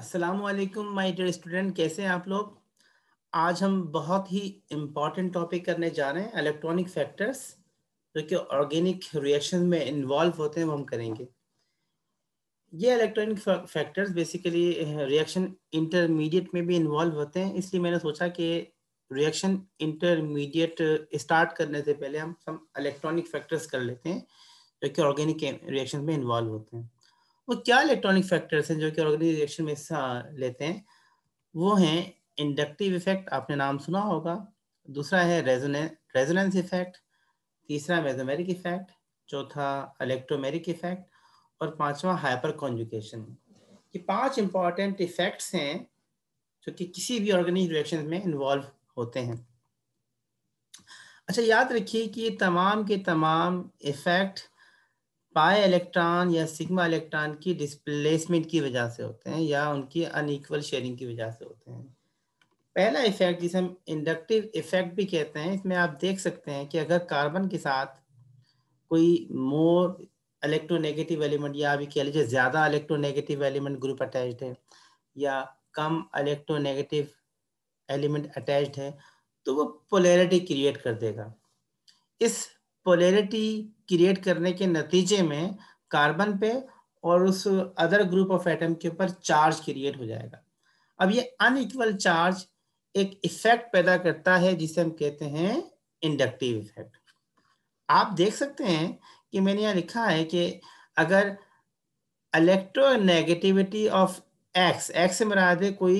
अस्सलाम वालेकुम my dear student कैसे हैं आप लोग आज हम बहुत ही इम्पॉर्टेंट टॉपिक करने जा रहे हैं इलेक्ट्रॉनिक फैक्टर्स जो कि ऑर्गेनिक रिएक्शन में इन्वॉल्व होते हैं वो हम करेंगे ये electronic factors basically reaction intermediate में भी इन्वॉल्व होते हैं इसलिए मैंने सोचा कि रिएक्शन इंटरमीडिएट स्टार्ट करने से पहले हम हम इलेक्ट्रॉनिक फैक्टर्स कर लेते हैं जो कि ऑर्गेनिक रिएक्शन में इन्वॉल्व होते हैं वो क्या इलेक्ट्रॉनिक फैक्टर्स हैं जो कि ऑर्गेनिक रिएक्शन में हिस्सा लेते हैं वो हैं इंडक्टिव इफेक्ट आपने नाम सुना होगा दूसरा है रेजोनेंस इफेक्ट तीसरा मेजोमेरिक इफेक्ट चौथा इलेक्ट्रोमेरिक इफेक्ट और पांचवा हाइपर कॉन्जुकेशन ये पांच इंपॉर्टेंट इफेक्ट्स हैं जो कि किसी भी ऑर्गेनिक रिएक्शन में इन्वॉल्व होते हैं अच्छा याद रखिए कि ये तमाम के तमाम इफेक्ट पाए इलेक्ट्रॉन या सिग्मा इलेक्ट्रॉन की डिस्प्लेसमेंट की वजह से होते हैं या उनकी अनईक्वल शेयरिंग की वजह से होते हैं पहला इफेक्ट जिसे हम इंडक्टिव इफेक्ट भी कहते हैं इसमें आप देख सकते हैं कि अगर कार्बन के साथ कोई मोर इलेक्ट्रोनेगेटिव एलिमेंट या अभी कह लीजिए ज़्यादा इलेक्ट्रोनेगेटिव एलिमेंट ग्रुप अटैच है या कम इलेक्ट्रोनेगेटिव एलिमेंट अटैच है तो वो पोलैरिटी क्रिएट कर देगा इस पोलैरिटी क्रिएट करने के नतीजे में कार्बन पे और उस अदर ग्रुप ऑफ एटम के ऊपर चार्ज क्रिएट हो जाएगा अब ये अनइक्वल चार्ज एक इफेक्ट पैदा करता है जिसे हम कहते हैं इंडक्टिव इफेक्ट आप देख सकते हैं कि मैंने यहाँ लिखा है कि अगर इलेक्ट्रोनेगेटिविटी ऑफ एक्स एक्स से मरा दे कोई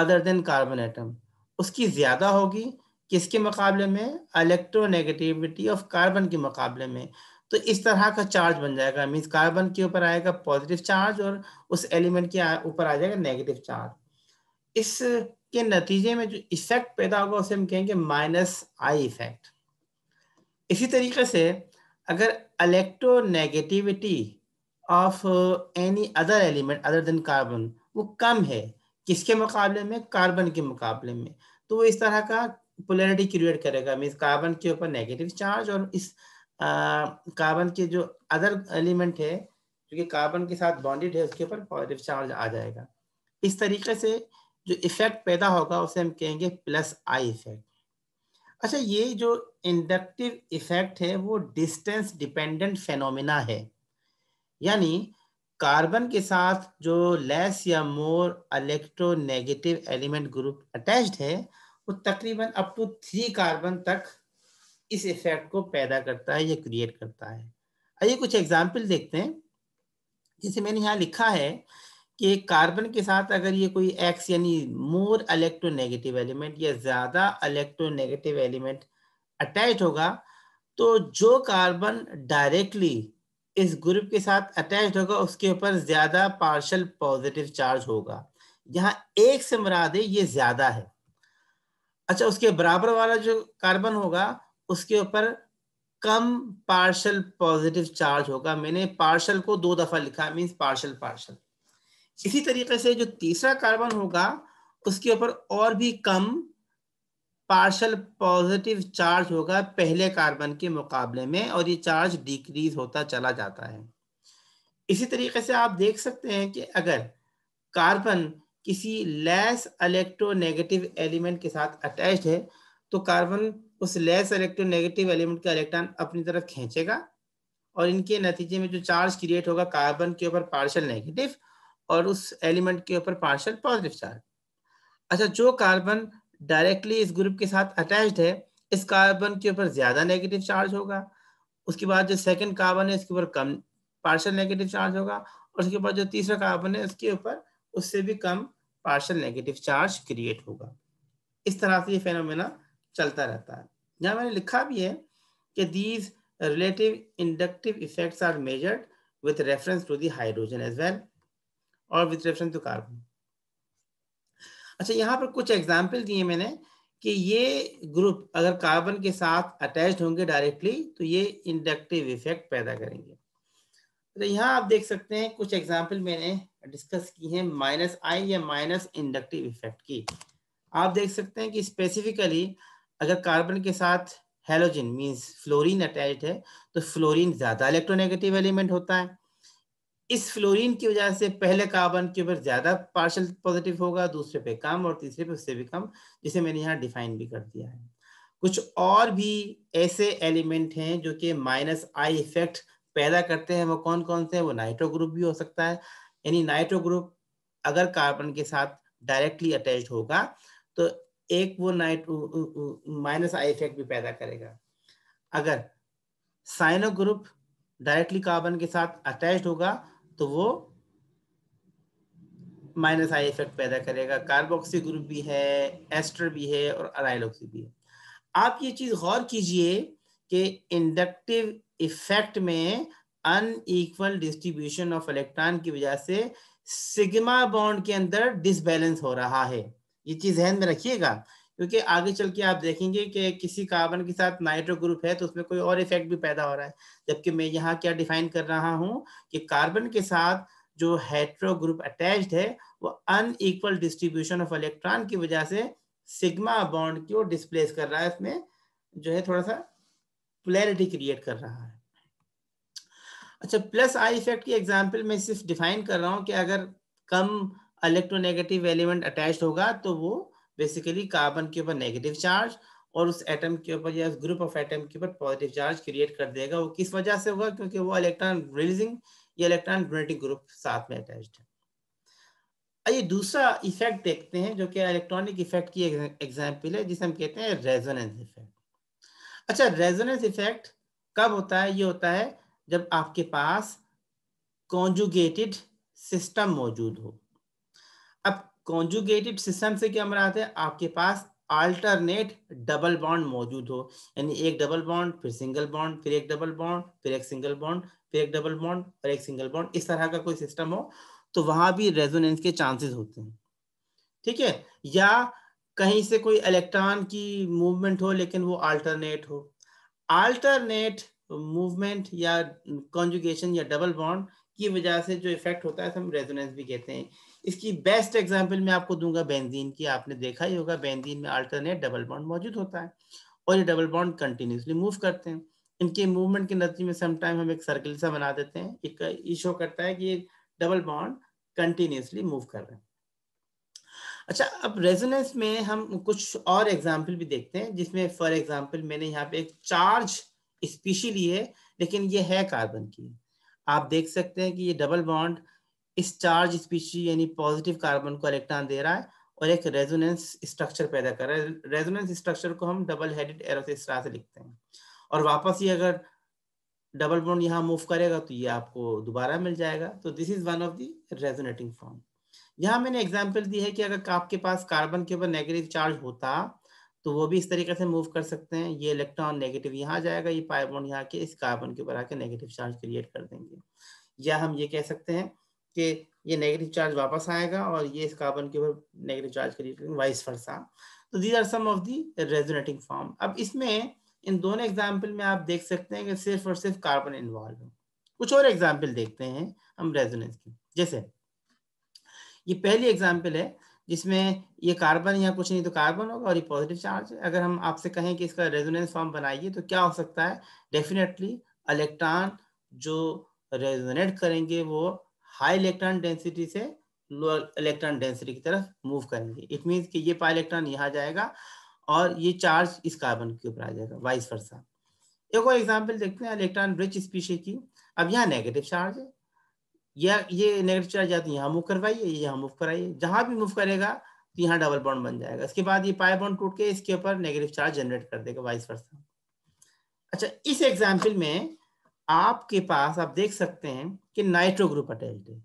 अदर देन कार्बन एटम उसकी ज़्यादा होगी किसके मुकाबले में इलेक्ट्रोनेगेटिविटी ऑफ कार्बन के मुकाबले में तो इस तरह का चार्ज बन जाएगा मीन्स कार्बन के ऊपर आएगा पॉजिटिव चार्ज और उस एलिमेंट के ऊपर आ जाएगा नेगेटिव चार्ज इसके नतीजे में जो इफेक्ट पैदा होगा उसे हम कहेंगे माइनस आई इफेक्ट इसी तरीके से अगर electronegativity of any other element other than carbon वो कम है किसके मुकाबले में कार्बन के मुकाबले में तो वो इस तरह का पोलरिटी क्रिएट करेगा मीन कार्बन के ऊपर नेगेटिव चार्ज और इस कार्बन के जो अदर एलिमेंट है जो कि कार्बन के साथ बॉन्डेड है उसके ऊपर पॉजिटिव चार्ज आ जाएगा इस तरीके से जो इफेक्ट पैदा होगा उसे हम कहेंगे प्लस आई इफेक्ट अच्छा ये जो इंडक्टिव इफेक्ट है वो डिस्टेंस डिपेंडेंट फेनोमिना है यानी कार्बन के साथ जो लेस या more electronegative element group attached है वो तकरीबन अप टू थ्री कार्बन तक इस इफेक्ट को पैदा करता है या क्रिएट करता है आइए कुछ एग्जाम्पल देखते हैं जैसे मैंने यहाँ लिखा है कि कार्बन के साथ अगर ये कोई एक्स यानी मोर इलेक्ट्रोनेगेटिव एलिमेंट या ज़्यादा इलेक्ट्रोनेगेटिव एलिमेंट अटैच होगा तो जो कार्बन डायरेक्टली इस ग्रुप के साथ अटैच होगा उसके ऊपर ज़्यादा पार्शल पॉजिटिव चार्ज होगा यहाँ एक से मरादे ये ज़्यादा है अच्छा उसके बराबर वाला जो कार्बन होगा उसके ऊपर कम पार्शल पॉजिटिव चार्ज होगा मैंने पार्शल को दो दफा लिखा मीन पार्शल पार्शल इसी तरीके से जो तीसरा कार्बन होगा उसके ऊपर और भी कम पार्शल पॉजिटिव चार्ज होगा पहले कार्बन के मुकाबले में और ये चार्ज डिक्रीज होता चला जाता है इसी तरीके से आप देख सकते हैं कि अगर कार्बन किसी लेस इलेक्ट्रोनेगेटिव एलिमेंट के साथ अटैच्ड है तो कार्बन उस लेस इलेक्ट्रोनेगेटिव एलिमेंट का इलेक्ट्रॉन अपनी तरफ खींचेगा और इनके नतीजे में जो चार्ज क्रिएट होगा कार्बन के ऊपर पार्शल नेगेटिव और उस एलिमेंट के ऊपर पार्शल पॉजिटिव चार्ज अच्छा जो कार्बन डायरेक्टली इस ग्रुप के साथ अटैच्ड है इस कार्बन के ऊपर ज्यादा नेगेटिव चार्ज होगा उसके बाद जो सेकंड कार्बन है उसके ऊपर कम पार्शल नेगेटिव चार्ज होगा और उसके बाद जो तीसरा कार्बन है उसके ऊपर उससे भी कम पार्शल नेगेटिव चार्ज क्रिएट होगा इस तरह से ये फेनोमेना चलता रहता है यहाँ मैंने लिखा भी है कि these relative inductive effects are measured with reference to the hydrogen as well और विथ रेफरेंस टू कार्बन अच्छा यहाँ पर कुछ एग्जाम्पल दिए मैंने कि ये ग्रुप अगर कार्बन के साथ अटैच होंगे डायरेक्टली तो ये इंडक्टिव इफेक्ट पैदा करेंगे तो यहाँ आप देख सकते हैं कुछ एग्जाम्पल मैंने डिस्कस की है माइनस आई या माइनस इंडक्टिव इफेक्ट की आप देख सकते हैं कि स्पेसिफिकली अगर कार्बन के साथ हेलोजन मींस फ्लोरीन अटैच है तो फ्लोरीन ज़्यादा इलेक्ट्रोनेगेटिव एलिमेंट होता है इस फ्लोरीन की वजह से पहले कार्बन के ऊपर ज़्यादा पार्शल पॉजिटिव होगा दूसरे पे कम और तीसरे पे उससे भी कम जिसे मैंने यहाँ डिफाइन भी कर दिया है कुछ और भी ऐसे एलिमेंट हैं जो कि माइनस आई इफेक्ट पैदा करते हैं वो कौन कौन से हैं वो नाइट्रो ग्रुप भी हो सकता है यानी नाइट्रो ग्रुप अगर कार्बन के साथ डायरेक्टली अटैच होगा तो एक वो नाइट्रो माइनस आई इफेक्ट भी पैदा करेगा अगर साइनो ग्रुप डायरेक्टली कार्बन के साथ अटैच होगा तो वो माइनस आई इफेक्ट पैदा करेगा कार्बोक्सी ग्रुप भी है एस्टर भी है और अराइलोक्सी भी है आप ये चीज गौर कीजिए कि इंडक्टिव इफेक्ट में अनइक्वल डिस्ट्रीब्यूशन ऑफ इलेक्ट्रॉन की वजह से सिग्मा बॉन्ड के अंदर डिसबैलेंस हो रहा है ये चीज ध्यान में रखिएगा क्योंकि आगे चल के आप देखेंगे कि किसी कार्बन के साथ नाइट्रो ग्रुप है तो उसमें कोई और इफेक्ट भी पैदा हो रहा है जबकि मैं यहाँ क्या डिफाइन कर रहा हूँ कि कार्बन के साथ जो हेट्रो ग्रुप अटैच्ड है वो अनइक्वल डिस्ट्रीब्यूशन ऑफ इलेक्ट्रॉन की वजह से सिग्मा बॉन्ड को डिस्प्लेस कर रहा है इसमें जो है थोड़ा सा पोलैरिटी क्रिएट कर रहा है अच्छा प्लस आई इफेक्ट की एग्जाम्पल में सिर्फ डिफाइन कर रहा हूँ कि अगर कम इलेक्ट्रोनेगेटिव एलिमेंट अटैच होगा तो वो बेसिकली कार्बन के ऊपर नेगेटिव चार्ज और उस एटम के ऊपर या उस ग्रुप ऑफ एटम के ऊपर पॉजिटिव चार्ज क्रिएट कर देगा वो किस वजह से होगा क्योंकि वो इलेक्ट्रॉन रिलीजिंग या इलेक्ट्रॉन डोनेटिंग ग्रुप साथ में अटैच है आइए दूसरा इफेक्ट देखते हैं जो कि इलेक्ट्रॉनिक इफेक्ट की एग्जाम्पल है जिसे हम कहते हैं रेजोनेंस इफेक्ट अच्छा रेजोनेंस इफेक्ट कब होता है ये होता है जब आपके पास कॉन्जुगेटेड सिस्टम मौजूद हो अब कॉन्जुगेटेड सिस्टम से क्या मराते हैं आपके पास अल्टरनेट डबल बॉन्ड मौजूद हो यानी एक डबल बॉन्ड फिर सिंगल बॉन्ड फिर एक डबल बॉन्ड फिर एक सिंगल बॉन्ड फिर एक डबल बॉन्ड और एक सिंगल बॉन्ड इस तरह का कोई सिस्टम हो तो वहां भी रेजोनेंस के चांसेस होते हैं ठीक है या कहीं से कोई इलेक्ट्रॉन की मूवमेंट हो लेकिन वो अल्टरनेट हो अल्टरनेट मूवमेंट या कॉन्जुगेशन या डबल बॉन्ड की वजह से जो इफेक्ट होता है हम रेजोनेंस भी कहते हैं इसकी बेस्ट एग्जांपल मैं आपको दूंगा बेंजीन की आपने देखा ही होगा बेंजीन में अल्टरनेट डबल बॉन्ड मौजूद होता है और ये डबल बॉन्ड कंटिन्यूसली मूव करते हैं इनके मूवमेंट के नतीजे में समटाइम हम एक सर्किल सा बना देते हैं एक इशो करता है कि ये डबल बॉन्ड कंटिन्यूसली मूव कर रहे हैं अच्छा अब रेजोनेंस में हम कुछ और एग्जाम्पल भी देखते हैं जिसमें फॉर एग्जाम्पल मैंने यहाँ पे एक चार्ज स्पीशी ली है लेकिन ये है कार्बन की आप देख सकते हैं कि ये डबल बॉन्ड इस चार्ज स्पीशी यानी पॉजिटिव कार्बन को इलेक्ट्रॉन दे रहा है और एक रेजोनेंस स्ट्रक्चर पैदा कर रहा है रेजोनेंस स्ट्रक्चर को हम डबल हेडेड एरो से इस तरह से लिखते हैं और वापस ये अगर डबल बॉन्ड यहाँ मूव करेगा तो ये आपको दोबारा मिल जाएगा तो this is one of the resonating form यहाँ मैंने एग्जाम्पल दी है कि अगर आपके पास कार्बन के ऊपर नेगेटिव चार्ज होता तो वो भी इस तरीके से मूव कर सकते हैं ये इलेक्ट्रॉन नेगेटिव यहाँ जाएगा ये पाइबॉन्ड यहाँ के इस कार्बन के ऊपर आके नेगेटिव चार्ज क्रिएट कर देंगे या हम ये कह सकते हैं कि ये नेगेटिव चार्ज वापस आएगा और ये इस कार्बन के ऊपर नेगेटिव चार्ज क्रिएट करेंगे वाइस फर्सा तो these are some of the resonating form अब इसमें इन दोनों एग्जाम्पल में आप देख सकते हैं कि सिर्फ और सिर्फ कार्बन इन्वॉल्व है कुछ और एग्जाम्पल देखते हैं हम रेजोनेंस की जैसे ये पहली एग्जाम्पल है जिसमें ये कार्बन या कुछ नहीं तो कार्बन होगा और ये पॉजिटिव चार्ज है अगर हम आपसे कहें कि इसका रेजोनेंस फॉर्म बनाइए तो क्या हो सकता है डेफिनेटली इलेक्ट्रॉन जो रेजोनेट करेंगे वो हाई इलेक्ट्रॉन डेंसिटी से लो इलेक्ट्रॉन डेंसिटी की तरफ मूव करेंगे इट मीन्स कि ये पा इलेक्ट्रॉन यहाँ जाएगा और ये चार्ज इस कार्बन के ऊपर आ जाएगा वाइस वर्सा एक और एग्जाम्पल देखते हैं इलेक्ट्रॉन ब्रिज स्पीशी की अब यहाँ नेगेटिव चार्ज है या ये नेगेटिव चार्ज जाती तो यहाँ मूव करवाइए यहाँ मूव कराइए जहां भी मूव करेगा तो यहाँ डबल बॉन्ड बन जाएगा इसके बाद ये पाए बॉन्ड टूट के इसके ऊपर नेगेटिव चार्ज जनरेट कर देगा वाइस वर्षा अच्छा इस एग्जाम्पल में आपके पास आप देख सकते हैं कि नाइट्रो ग्रुप अटैच है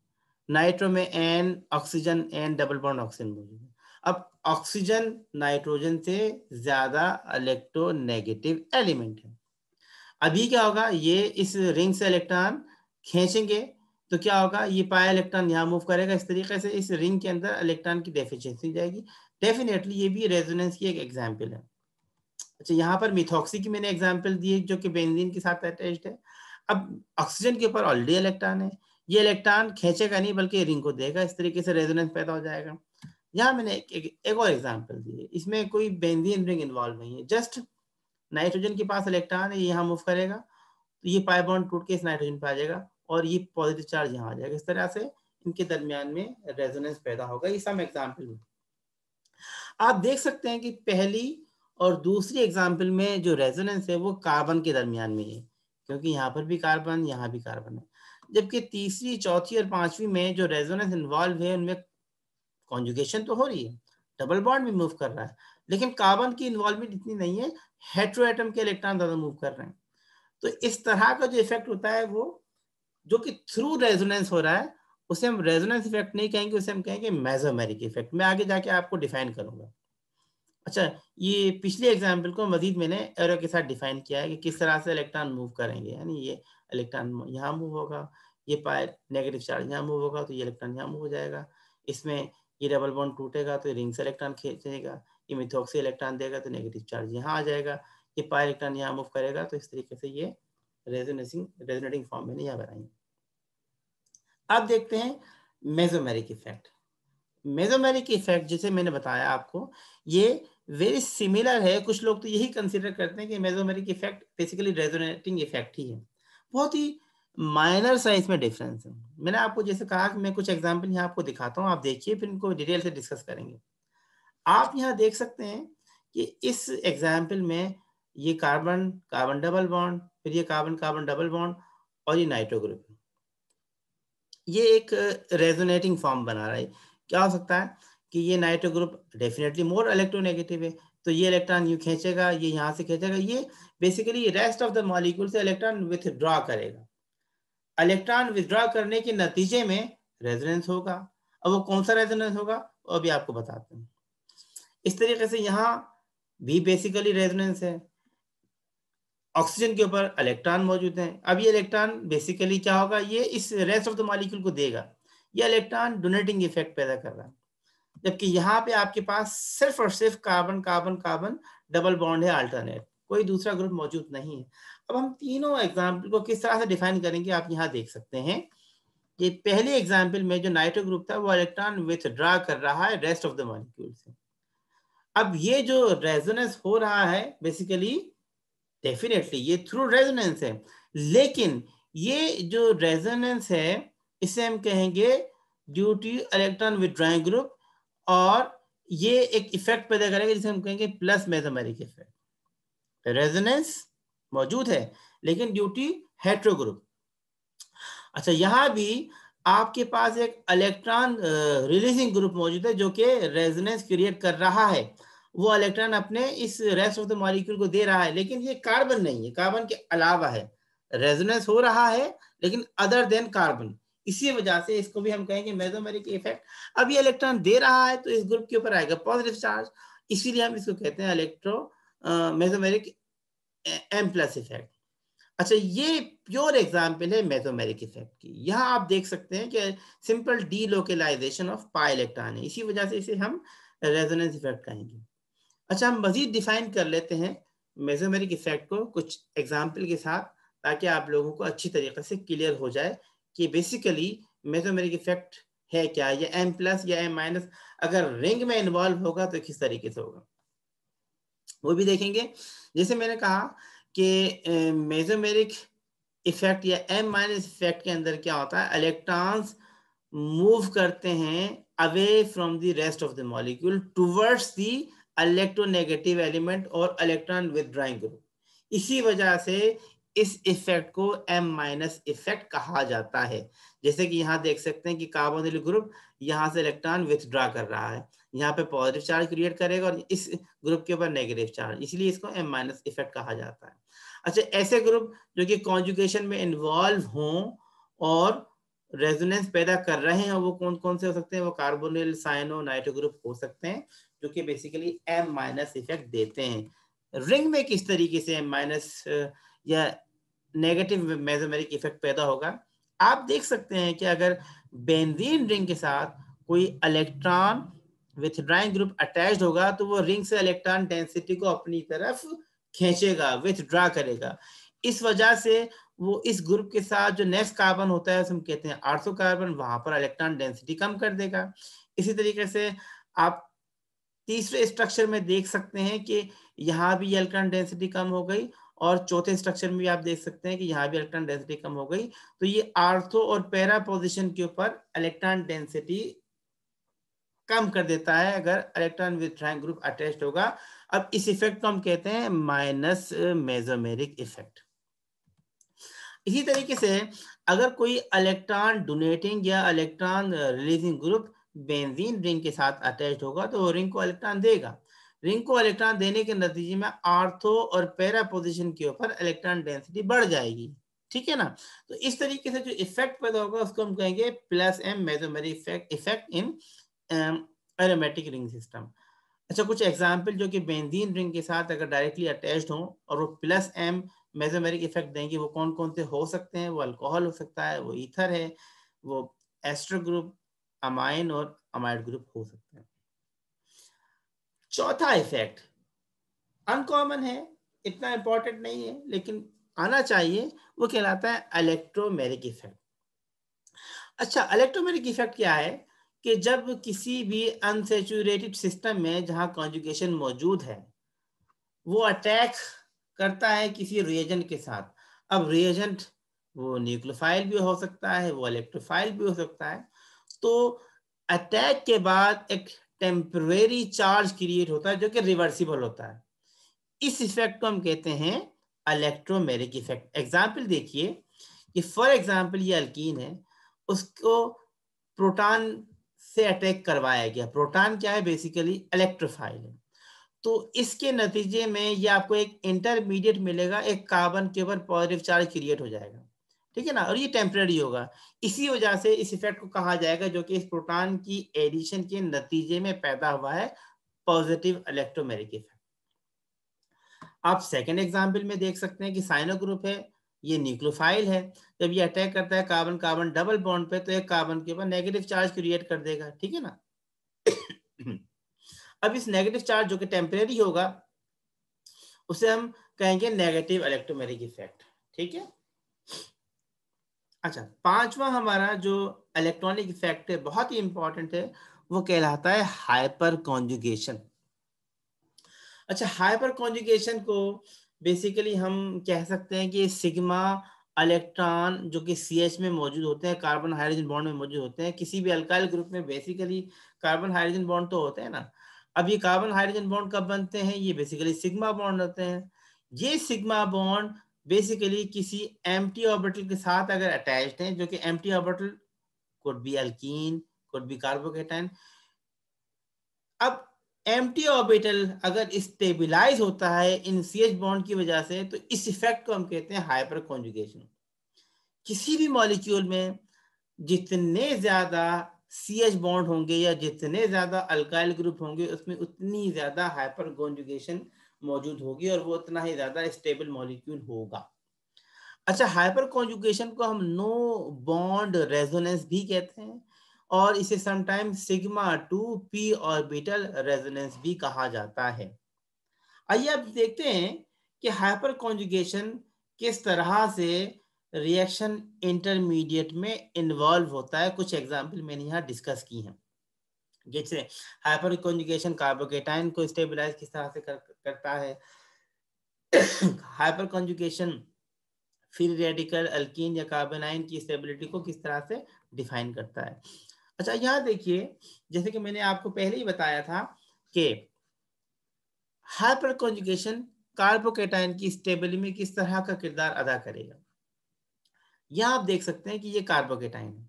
नाइट्रो में N oxygen N double bond oxygen मौजूद है अब ऑक्सीजन नाइट्रोजन से ज्यादा इलेक्ट्रोनेगेटिव एलिमेंट है अभी क्या होगा ये इस रिंग से इलेक्ट्रॉन खींचेंगे तो क्या होगा ये पाया इलेक्ट्रॉन यहाँ मूव करेगा इस तरीके से इस रिंग के अंदर इलेक्ट्रॉन की डेफिशिएंसी जाएगी डेफिनेटली ये भी रेजोनेंस की एक एग्जाम्पल है अच्छा यहाँ पर मिथॉक्सी की मैंने एग्जाम्पल दी है जो कि बेंजीन के साथ अटैच है अब ऑक्सीजन के ऊपर ऑलरेडी इलेक्ट्रॉन है ये इलेक्ट्रॉन खींचेगा नहीं बल्कि रिंग को देगा इस तरीके से रेजोनेंस पैदा हो जाएगा यहाँ मैंने एक, एक, एक और एग्जाम्पल दी है इसमें कोई बेंजीन रिंग इन्वॉल्व नहीं है जस्ट नाइट्रोजन के पास इलेक्ट्रॉन है ये यहाँ मूव करेगा तो ये पाइबॉन्ड टूट के इस नाइट्रोजन पे आ जाएगा और ये पॉजिटिव चार्ज यहाँ आ जाएगा इस तरह से इनके दरमियान में रेजोनेंस पैदा होगा ये सम एग्जाम्पल में आप देख सकते हैं कि पहली और दूसरी एग्जाम्पल में जो रेजोनेंस है वो कार्बन के दरमियान में है क्योंकि यहाँ पर भी कार्बन यहाँ भी कार्बन है जबकि तीसरी चौथी और पांचवी में जो रेजोनेंस इन्वॉल्व है उनमें कॉन्जुगेशन तो हो रही है डबल बॉन्ड भी मूव कर रहा है लेकिन कार्बन की इन्वॉल्वमेंट इतनी नहीं है हेट्रो एटम के इलेक्ट्रॉन ज्यादा मूव कर रहे हैं तो इस तरह का जो इफेक्ट होता है वो जो कि थ्रू रेजोनेंस हो रहा है उसे हम रेजोनेंस इफेक्ट नहीं कहेंगे उसे हम कहेंगे मेजोमेरिक इफेक्ट मैं आगे जाके आपको डिफाइन करूंगा अच्छा ये पिछले एग्जाम्पल को मजीद मैंने एरो के साथ डिफाइन किया है कि किस तरह से इलेक्ट्रॉन मूव करेंगे यानी ये इलेक्ट्रॉन यहाँ मूव होगा ये पायर नेगेटिव चार्ज यहाँ मूव होगा तो ये इलेक्ट्रॉन यहाँ मूव हो जाएगा इसमें ये डबल बॉन्ड टूटेगा तो रिंग से इलेक्ट्रॉन खींचेगा ये मिथोक्सी इलेक्ट्रॉन देगा तो नेगेटिव चार्ज यहाँ आ जाएगा ये पायर इलेक्ट्रॉन यहाँ मूव करेगा तो इस तरीके से ये रेजोनेसिंग रेजोनेटिंग फॉर्म में मैंने यहाँ बनाई अब देखते हैं मेजोमेरिक इफेक्ट मेजोमेरिक इफेक्ट जिसे मैंने बताया आपको ये वेरी सिमिलर है कुछ लोग तो यही कंसिडर करते हैं कि mesomeric effect basically resonating effect ही है बहुत ही माइनर साइज में डिफरेंस है मैंने आपको जैसे कहा कि मैं कुछ एग्जाम्पल यहाँ आपको दिखाता हूँ आप देखिए फिर इनको डिटेल से डिस्कस करेंगे आप यहाँ देख सकते हैं कि इस एग्जाम्पल में ये कार्बन कार्बन डबल बॉन्ड फिर ये कार्बन कार्बन डबल बॉन्ड और ये नाइट्रो ग्रुप ये एक रेजोनेटिंग uh, फॉर्म बना रहा है क्या हो सकता है कि ये nitro group definitely more electronegative है तो ये इलेक्ट्रॉन यू खींचेगा ये यहाँ से खींचेगा ये basically rest of the molecule से इलेक्ट्रॉन विथड्रॉ करेगा इलेक्ट्रॉन विथड्रॉ करने के नतीजे में रेजोनेंस होगा अब वो कौन सा रेजोनेंस होगा वो अभी आपको बताते हैं इस तरीके से यहाँ भी बेसिकली रेजोनेंस है ऑक्सीजन के ऊपर इलेक्ट्रॉन मौजूद हैं अब ये इलेक्ट्रॉन बेसिकली क्या होगा ये इस रेस्ट ऑफ द मॉलिक्यूल को देगा ये इलेक्ट्रॉन डोनेटिंग इफेक्ट पैदा कर रहा है जबकि यहाँ पे आपके पास सिर्फ और सिर्फ carbon carbon carbon double bond है अल्टरनेट कोई दूसरा ग्रुप मौजूद नहीं है अब हम तीनों एग्जाम्पल को किस तरह से डिफाइन करेंगे आप यहाँ देख सकते हैं ये पहले एग्जाम्पल में जो नाइट्रो ग्रुप था वो इलेक्ट्रॉन विथड्रा कर रहा है रेस्ट ऑफ द मॉलिक्यूल से अब ये जो रेजोनेंस हो रहा है बेसिकली डेफिनेटली ये थ्रू रेजोनेंस है लेकिन ये जो रेजोनेंस है इसे हम कहेंगे due to electron withdrawing group और ये एक इफेक्ट पैदा करेगा जिसे हम कहेंगे प्लस मेजोमेरिक इफेक्ट रेजोनेंस मौजूद है लेकिन ड्यू टू हेट्रो ग्रुप अच्छा यहाँ भी आपके पास एक इलेक्ट्रॉन रिलीजिंग ग्रुप मौजूद है जो कि रेजोनेंस क्रिएट कर रहा है वो इलेक्ट्रॉन अपने इस रेस्ट ऑफ द मॉलिक्यूल को दे रहा है लेकिन ये कार्बन नहीं है कार्बन के अलावा है रेजोनेंस हो रहा है लेकिन अदर देन कार्बन इसी वजह से इसको भी हम कहेंगे मेजोमेरिक इफेक्ट अब ये इलेक्ट्रॉन दे रहा है तो इस ग्रुप के ऊपर आएगा पॉजिटिव चार्ज इसीलिए हम इसको कहते हैं electro mesomeric M plus effect अच्छा ये प्योर एग्जाम्पल है मेजोमेरिक इफेक्ट की यहाँ आप देख सकते हैं कि simple D of pi electron है इसी वजह से इसे हम रेजोनेंस इफेक्ट कहेंगे अच्छा हम मजीद डिफाइन कर लेते हैं मेजोमेरिक इफेक्ट को कुछ एग्जाम्पल के साथ ताकि आप लोगों को अच्छी तरीके से क्लियर हो जाए कि बेसिकली मेजोमेरिक इफेक्ट है क्या या एम प्लस या एम माइनस अगर रिंग में इन्वॉल्व होगा तो किस तरीके से होगा वो भी देखेंगे जैसे मैंने कहा कि मेजोमेरिक इफेक्ट या एम माइनस इफेक्ट के अंदर क्या होता है इलेक्ट्रॉन्स मूव करते हैं away from the rest of the molecule towards the electronegative element और इलेक्ट्रॉन विदड्राइंग ग्रुप इसी वजह से इस इफेक्ट को एम माइनस इफेक्ट कहा जाता है जैसे कि यहाँ देख सकते हैं कि कार्बन ग्रुप यहाँ से इलेक्ट्रॉन विथड्रा कर रहा है यहाँ पे पॉजिटिव चार्ज क्रिएट करेगा और इस ग्रुप के ऊपर नेगेटिव चार्ज इसलिए इसको एम माइनस इफेक्ट कहा जाता है अच्छा ऐसे ग्रुप जो कि कॉन्जुकेशन में इन्वॉल्व हों और रेजोनेंस पैदा कर रहे हैं वो कौन कौन से हो सकते हैं वो कार्बोनिल साइनो नाइट्रो ग्रुप हो सकते हैं जो कि बेसिकली एम माइनस इफेक्ट देते हैं रिंग में किस तरीके से माइनस या नेगेटिव मेजोमेरिक इफेक्ट पैदा होगा आप देख सकते हैं कि अगर बेंजीन रिंग के साथ कोई इलेक्ट्रॉन विथड्राइंग ग्रुप अटैच होगा तो वो रिंग से इलेक्ट्रॉन डेंसिटी को अपनी तरफ खींचेगा विथड्रा करेगा इस वजह से वो इस ग्रुप के साथ जो नेक्स्ट कार्बन होता है उसे हम कहते हैं आर्थो कार्बन वहां पर इलेक्ट्रॉन डेंसिटी कम कर देगा इसी तरीके से आप तीसरे स्ट्रक्चर में देख सकते हैं कि यहाँ भी इलेक्ट्रॉन डेंसिटी कम हो गई और चौथे स्ट्रक्चर में भी आप देख सकते हैं कि यहाँ भी इलेक्ट्रॉन डेंसिटी कम हो गई तो ये आर्थो और पैरा पोजिशन के ऊपर इलेक्ट्रॉन डेंसिटी कम कर देता है अगर इलेक्ट्रॉन विथ्राइंग ग्रुप अटैच होगा अब इस इफेक्ट को हम कहते हैं माइनस मेजोमेरिक इफेक्ट इसी तरीके से अगर कोई इलेक्ट्रॉन डोनेटिंग या electron releasing group benzene ring के साथ अटैच होगा तो वो रिंग को इलेक्ट्रॉन देगा रिंग को इलेक्ट्रॉन देने के नतीजे में आर्थो और पैरा पोजिशन के ऊपर इलेक्ट्रॉन डेंसिटी बढ़ जाएगी ठीक है ना तो इस तरीके से जो इफेक्ट पैदा होगा उसको हम कहेंगे plus M mesomeric effect effect in aromatic ring system अच्छा कुछ एग्जाम्पल जो कि बेंजीन रिंग के साथ अगर डायरेक्टली अटैच्ड हो और वो प्लस एम मेजोमेरिक इफेक्ट देंगे वो कौन कौन से हो सकते हैं वो अल्कोहल हो सकता है वो ईथर है वो एस्ट्रो ग्रुप अमाइन और अमाइड ग्रुप हो सकते हैं चौथा इफेक्ट अनकॉमन है इतना इंपॉर्टेंट नहीं है लेकिन आना चाहिए वो कहलाता है इलेक्ट्रोमेरिक इफेक्ट अच्छा इलेक्ट्रोमेरिक इफेक्ट क्या है कि जब किसी भी अनसेचुरेटेड सिस्टम में जहां कॉन्जुगेशन मौजूद है वो अटैक करता है किसी रिएजेंट के साथ अब रिएजेंट वो न्यूक्लोफाइल भी हो सकता है वो इलेक्ट्रोफाइल भी हो सकता है तो अटैक के बाद एक टेम्परेरी चार्ज क्रिएट होता है जो कि रिवर्सिबल होता है इस इफेक्ट को हम कहते हैं इलेक्ट्रोमेरिक इफेक्ट एग्जाम्पल देखिए कि फॉर एग्जाम्पल ये अल्किन है उसको प्रोटॉन से अटैक करवाया गया प्रोटॉन क्या है बेसिकली इलेक्ट्रोफाइल है तो इसके नतीजे में ये आपको एक इंटरमीडिएट मिलेगा एक कार्बन के ऊपर पॉजिटिव चार्ज क्रिएट हो जाएगा ठीक है ना और ये टेम्परेरी होगा इसी वजह से इस इफेक्ट को कहा जाएगा जो कि इस प्रोटॉन की एडिशन के नतीजे में पैदा हुआ है पॉजिटिव इलेक्ट्रोमेरिक इफेक्ट आप सेकेंड एग्जाम्पल में देख सकते हैं कि साइनो ग्रुप है ये न्यूक्लोफाइल है जब ये अटैक करता है कार्बन कार्बन डबल बॉन्ड पे तो एक कार्बन के ऊपर नेगेटिव चार्ज क्रिएट कर देगा ठीक है ना अब इस नेगेटिव चार्ज जो कि टेम्परेरी होगा उसे हम कहेंगे नेगेटिव इलेक्ट्रोमेरिक इफेक्ट ठीक है अच्छा पांचवा हमारा जो इलेक्ट्रॉनिक इफेक्ट है बहुत ही इंपॉर्टेंट है वो कहलाता है हाइपर कॉन्जुगेशन अच्छा हाइपर कॉन्जुगेशन को बेसिकली हम कह सकते हैं कि सिग्मा इलेक्ट्रॉन जो कि सी एच में मौजूद होते हैं कार्बन हाइड्रोजन बॉन्ड में मौजूद होते हैं किसी भी अल्काइल ग्रुप में बेसिकली कार्बन हाइड्रोजन बॉन्ड तो होते हैं ना अब ये कार्बन हाइड्रोजन बॉन्ड कब बनते हैं ये बेसिकली सिग्मा बॉन्ड होते हैं ये सिग्मा बॉन्ड बेसिकली किसी एम टी ऑर्बिटल के साथ अगर अटैच है जो कि empty orbital could be alkene could be carbocation अब एम टी ऑर्बिटल अगर स्टेबिलाईज होता है इन सी एच बॉन्ड की वजह से तो इस इफेक्ट को हम कहते हैं हाइपर कॉन्जुगेशन किसी भी मॉलिक्यूल में जितने ज्यादा सी एच बॉन्ड होंगे या जितने ज्यादा अल्काइल ग्रुप होंगे उसमें उतनी ज्यादा हाइपर कॉन्जुगेशन मौजूद होगी और वो उतना ही ज़्यादा स्टेबल मॉलिक्यूल होगा अच्छा हाइपर कॉन्जुकेशन को हम नो बॉन्ड रेजोनेंस भी कहते हैं और इसे sometime sigma to P orbital resonance भी कहा जाता है आइए अब देखते हैं कि हाइपर कॉन्जुकेशन किस तरह से रिएक्शन इंटरमीडिएट में इन्वॉल्व होता है कुछ एग्जाम्पल मैंने यहाँ डिस्कस की हैं जैसे हाइपर कॉन्जुकेशन कार्बोकेटाइन को स्टेबलाइज किस तरह से कर, करता है हाइपर कॉन्जुकेशन फिर रेडिकल अल्किन या कार्बन की स्टेबिलिटी को किस तरह से डिफाइन करता है अच्छा यहाँ देखिए जैसे कि मैंने आपको पहले ही बताया था कि हाइपर कॉन्जुकेशन कार्बोकेटाइन की स्टेबिलिटी में किस तरह का किरदार अदा करेगा यह आप देख सकते हैं कि ये कार्बोकेटाइन है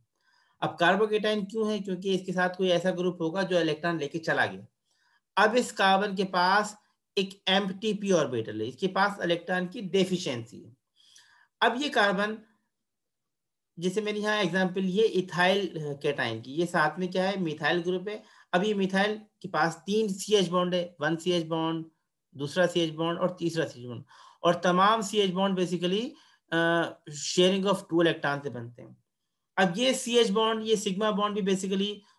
अब कार्बोकेटाइन क्यों है क्योंकि इसके साथ कोई ऐसा ग्रुप होगा जो इलेक्ट्रॉन लेके चला गया अब इस कार्बन के पास एक एम्प्टी पी ऑर्बिटल है इसके पास इलेक्ट्रॉन की डेफिशिएंसी है अब ये कार्बन जैसे मैंने यहाँ एग्जांपल ये इथाइल कैटाइन की ये साथ में क्या है मिथाइल ग्रुप है अब ये मिथाइल के पास तीन सी एच बॉन्ड है वन सी एच बॉन्ड दूसरा सी एच बॉन्ड और तीसरा सी एच बॉन्ड और तमाम C H bond basically sharing of two electron से बनते हैं अब ये सी एच बॉन्ड ये सिग्मा बॉन्ड भी बेसिकली uh,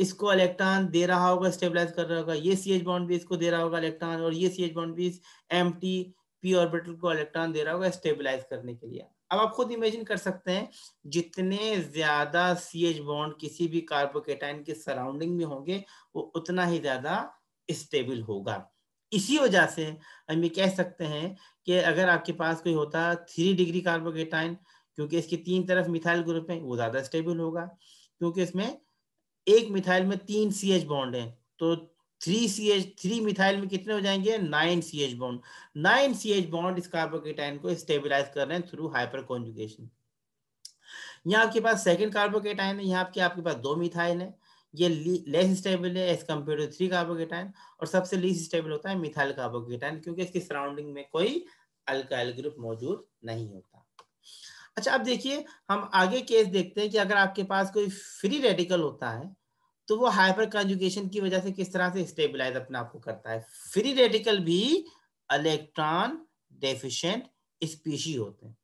इसको इलेक्ट्रॉन दे रहा होगा स्टेबलाइज कर रहा होगा ये सी एच बॉन्ड भी इसको दे रहा होगा इलेक्ट्रॉन और ये सी एच बॉन्ड भी एम टी पी ऑर्बिटल को इलेक्ट्रॉन दे रहा होगा स्टेबलाइज करने के लिए अब आप खुद इमेजिन कर सकते हैं जितने ज्यादा सी एच बॉन्ड किसी भी कार्बोकेटाइन के सराउंडिंग में होंगे वो उतना ही ज्यादा स्टेबल होगा इसी वजह से हम ये कह सकते हैं कि अगर आपके पास कोई होता थ्री डिग्री कार्बोकेटाइन क्योंकि इसके तीन तरफ मिथाइल ग्रुप है वो ज्यादा स्टेबल होगा क्योंकि इसमें एक मिथाइल में तीन सी एच बॉन्ड है तो three C H three methyl में कितने हो जाएंगे nine C H bond nine C H bond इस कार्बोकेटाइन को स्टेबिलाईज कर रहे हैं थ्रू हाइपर कॉन्जुगेशन यहाँ आपके पास सेकेंड कार्बोकेटाइन है यहाँ आपके आपके पास दो मिथाइल है ये लेस स्टेबल है as compared to three carbocation और सबसे लीस स्टेबल होता है मिथाइल कार्बोकेटाइन क्योंकि इसकी सराउंडिंग में कोई अल्काइल ग्रुप मौजूद नहीं होता अच्छा अब देखिए हम आगे केस देखते हैं कि अगर आपके पास कोई फ्री रेडिकल होता है तो वो हाइपर कंजुकेशन की वजह से किस तरह से स्टेबलाइज अपने आप को करता है फ्री रेडिकल भी इलेक्ट्रॉन डेफिशिएंट स्पीशी होते हैं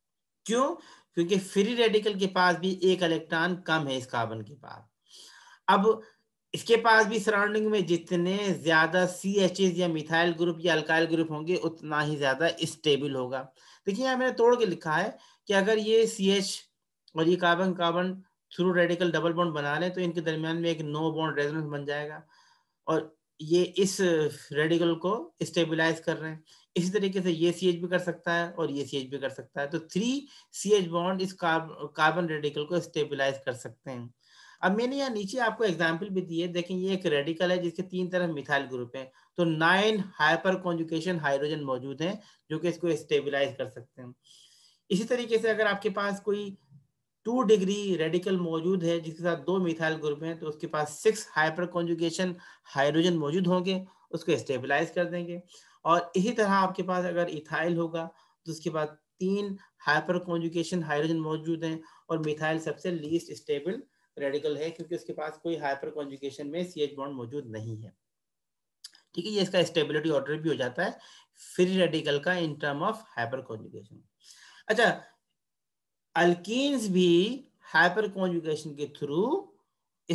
क्यों क्योंकि फ्री रेडिकल के पास भी एक इलेक्ट्रॉन कम है इस कार्बन के पास अब इसके पास भी सराउंडिंग में जितने ज्यादा सी एच एस या मिथाइल ग्रुप या अल्काइल ग्रुप होंगे उतना ही ज्यादा स्टेबल होगा देखिए यहाँ मैंने तोड़ के लिखा है कि अगर ये सी एच और ये carbon carbon through radical double bond बना लें तो इनके दरमियान में एक नो बॉन्ड रेजोनेंस बन जाएगा और ये इस रेडिकल को स्टेबलाइज कर रहे हैं इसी तरीके से ये सी एच भी कर सकता है और ये सी एच भी कर सकता है तो थ्री सी एच बॉन्ड इस कार्बन रेडिकल को स्टेबलाइज कर सकते हैं अब मैंने यहाँ नीचे आपको एग्जाम्पल भी दिए देखें ये एक रेडिकल है जिसके तीन तरफ मिथाइल ग्रुप है तो नाइन हाइपर कॉन्जुकेशन हाइड्रोजन मौजूद हैं जो कि इसको स्टेबलाइज कर सकते हैं इसी तरीके से अगर आपके पास कोई टू डिग्री रेडिकल मौजूद है जिसके साथ दो मिथाइल ग्रुप हैं तो उसके पास सिक्स हाइपर कॉन्जुगेशन हाइड्रोजन मौजूद होंगे उसको स्टेबलाइज कर देंगे और इसी तरह आपके पास अगर इथाइल होगा तो उसके बाद तीन हाइपर कॉन्जुकेशन हाइड्रोजन मौजूद हैं और मिथाइल सबसे लीस्ट स्टेबल रेडिकल है क्योंकि उसके पास कोई हाइपर कॉन्जुकेशन में सी एच बॉन्ड मौजूद नहीं है ठीक है ये इसका स्टेबिलिटी ऑर्डर भी हो जाता है फ्री रेडिकल का in term of hyperconjugation अच्छा अल्कीन्स भी हाइपर कॉन्जुकेशन के थ्रू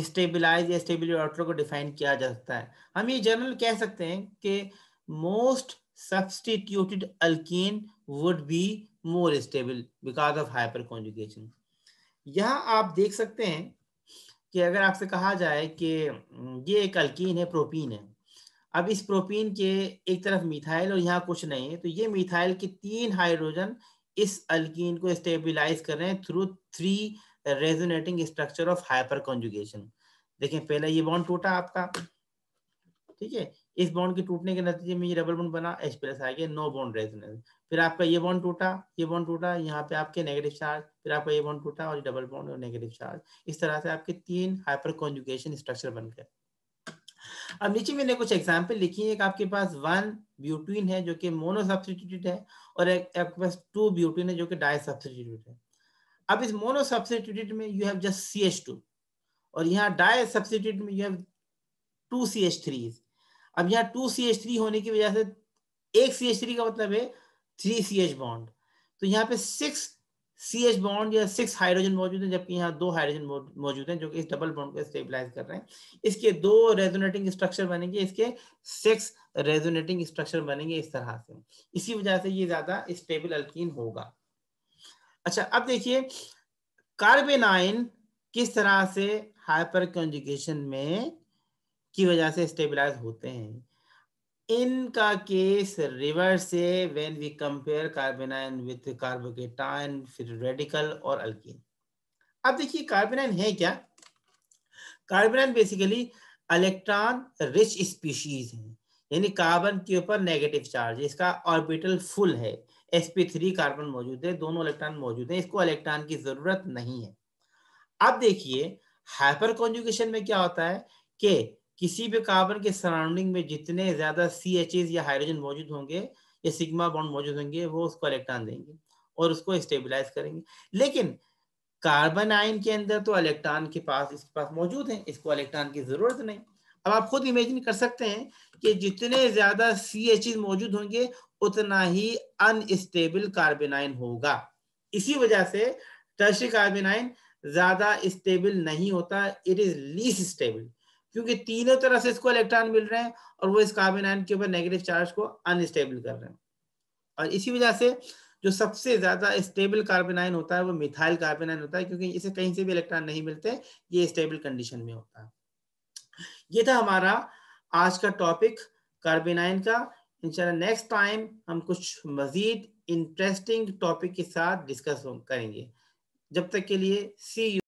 स्टेबिलाईज या स्टेबिल ऑर्डर को डिफाइन किया जा सकता है हम ये जनरल कह सकते हैं कि most substituted alkene would be more stable because of hyperconjugation यहाँ आप देख सकते हैं कि अगर आपसे कहा जाए कि ये एक अल्किन है प्रोपीन है अब इस प्रोपीन के एक तरफ मिथाइल और यहाँ कुछ नहीं है तो ये मिथाइल के तीन हाइड्रोजन इस अल्कीन को स्टेबिलाईज कर रहे हैं through three resonating structure of hyperconjugation देखें पहला ये बॉन्ड टूटा आपका ठीक है इस बॉन्ड के टूटने के नतीजे में ये डबल बॉन्ड बना एच प्लस आ गया नो बॉन्ड रेजोनेंस फिर आपका ये बॉन्ड टूटा ये बॉन्ड टूटा यहाँ पे आपके नेगेटिव चार्ज फिर आपका ये बॉन्ड टूटा और डबल बॉन्ड और नेगेटिव चार्ज इस तरह से आपके तीन हाइपर कॉन्जुगेशन स्ट्रक्चर बन गए अब नीचे मैंने कुछ एग्जाम्पल लिखी है एक आपके पास वन ब्यूटीन है जो कि मोनो सब्सटीट्यूट है और एक आपके पास टू ब्यूटीन है जो कि डाई सब्सटीट्यूट है अब इस मोनो सब्सटीट्यूट में you have just C H two और यहाँ डाई सब्सटीट्यूट में you have two C H three अब यहाँ टू सी एच थ्री होने की वजह से एक सी एच थ्री का मतलब है थ्री सी एच बॉन्ड तो यहाँ पे सिक्स सी एच बॉन्ड या सिक्स हाइड्रोजन मौजूद है जबकि यहाँ दो हाइड्रोजन मौजूद है जो कि इस डबल बॉन्ड को स्टेबलाइज कर रहे हैं इसके दो रेजोनेटिंग स्ट्रक्चर बनेंगे इसके सिक्स रेजोनेटिंग स्ट्रक्चर बनेंगे इस तरह से इसी वजह से ये ज्यादा स्टेबल अल्किन होगा अच्छा अब देखिए कार्बेनाइन किस तरह से हाइपर कंजुगेशन में की वजह से स्टेबलाइज होते हैं इनका केस रिवर्स है when we compare carbanion with carbocation फिर रेडिकल और अल्किन अब देखिए कार्बेनाइन है क्या carbanion basically electron rich species है यानी कार्बन के ऊपर नेगेटिव चार्ज इसका ऑर्बिटल फुल है sp3 कार्बन मौजूद है दोनों इलेक्ट्रॉन मौजूद है इसको इलेक्ट्रॉन की जरूरत नहीं है अब देखिए हाइपर कॉन्जुकेशन में क्या होता है कि किसी भी कार्बन के सराउंडिंग में जितने ज्यादा सी एच या हाइड्रोजन मौजूद होंगे या सिग्मा बॉन्ड मौजूद होंगे वो उसको इलेक्ट्रॉन देंगे और उसको स्टेबिलाईज करेंगे लेकिन कार्बन आयन के अंदर तो इलेक्ट्रॉन के पास इसके पास मौजूद है इसको इलेक्ट्रॉन की जरूरत नहीं अब आप खुद इमेजिन कर सकते हैं कि जितने ज्यादा सी एच मौजूद होंगे उतना ही अनस्टेबल कार्बेनाइन होगा इसी वजह से टर्शी कार्बेनाइन ज्यादा स्टेबल नहीं होता इट इज लीस स्टेबल क्योंकि तीनों तरह से इसको इलेक्ट्रॉन मिल रहे हैं और वो इस कार्बन आयन के ऊपर नेगेटिव चार्ज को अनस्टेबल कर रहे हैं और इसी वजह से जो सबसे ज्यादा स्टेबल कार्बन आयन होता है वो मिथाइल कार्बन आयन होता है क्योंकि इसे कहीं से भी इलेक्ट्रॉन नहीं मिलते ये स्टेबल कंडीशन में होता है ये था हमारा आज का टॉपिक कार्बन आयन का इंशाल्लाह नेक्स्ट टाइम हम कुछ मजीद इंटरेस्टिंग टॉपिक के साथ डिस्कस करेंगे जब तक के लिए सी यू